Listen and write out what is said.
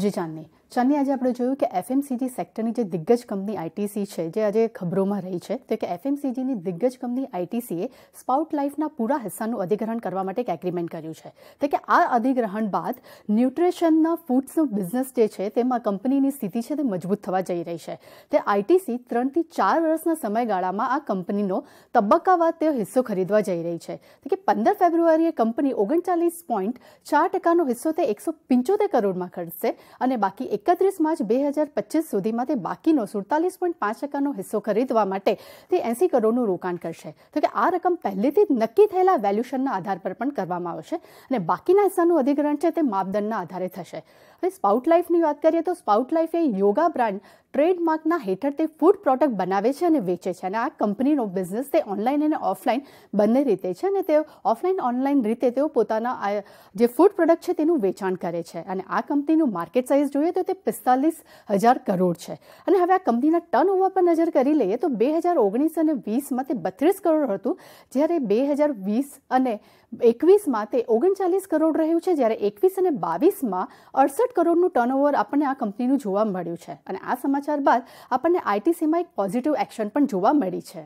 जी जाननी ચાંદની આજે આપણે જોયું કે એફએમસીજી સેક્ટરની જે દિગ્ગજ કંપની આઈટીસી છે જે આજે ખબરોમાં રહી છે તો કે એફએમસીજીની દિગ્ગજ કંપની આઈટીસીએ સ્પાઉટ લાઇફના પૂરા હિસ્સાનું અધિગ્રહણ કરવા માટે એક એગ્રીમેન્ટ કર્યું છે તો કે આ અધિગ્રહણ બાદ ન્યુટ્રિશનના ફૂડ્સનો બિઝનેસ જે છે તેમાં કંપનીની સ્થિતિ છે તે મજબૂત થવા જઈ રહી છે તે આઈટીસી ત્રણથી ચાર વર્ષના સમયગાળામાં આ કંપનીનો તબક્કાવાર તેઓ હિસ્સો ખરીદવા જઈ રહી છે તો કે પંદર ફેબ્રુઆરીએ કંપની ઓગણચાલીસ પોઈન્ટ ચાર ટકાનો હિસ્સો તે એકસો પંચોતેર કરોડમાં ખર્ચશે અને બાકી એક એકત્રીસ માર્ચ બે હજાર પચીસ સુધીમાં તે બાકીનો સુડતાલીસ પોઈન્ટ પાંચ ટકાનો હિસ્સો ખરીદવા માટે તે એંસી કરોડનું રોકાણ કરશે તો કે આ રકમ પહેલેથી જ નક્કી થયેલા વેલ્યુશનના આધાર પર પણ કરવામાં આવશે અને બાકીના હિસ્સાનું અધિગ્રહણ છે તે માપદંડના આધારે થશે હવે સ્પાઉટ લાઈફની વાત કરીએ તો સ્પાઉટ લાઈફ એ યોગા બ્રાન્ડ ટ્રેડમાર્કના હેઠળ તે ફૂડ પ્રોડક્ટ બનાવે છે અને વેચે છે અને આ કંપનીનો બિઝનેસ તે ઓનલાઈન અને ઓફલાઈન બંને રીતે છે અને તે ઓફલાઈન ઓનલાઈન રીતે તેઓ પોતાના જે ફૂડ પ્રોડક્ટ છે તેનું વેચાણ કરે છે અને આ કંપનીનું માર્કેટ સાઇઝ જોઈએ તો તે પિસ્તાલીસ હજાર કરોડ છે અને હવે આ કંપનીના ટર્નઓવર પર નજર કરી લઈએ તો બે હજાર ઓગણીસ અને વીસમાં તે બત્રીસ કરોડ હતું જ્યારે બે હજાર વીસ અને એકવીસમાં તે ઓગણચાલીસ કરોડ રહ્યું છે જ્યારે એકવીસ અને બાવીસમાં અડસઠ કરોડનું ટર્નઓવર આપણને આ કંપનીનું જોવા મળ્યું છે અને આ સમાચાર સમાચાર બાદ આપણને આઈટીસીમાં એક પોઝિટિવ એક્શન પણ જોવા મળી છે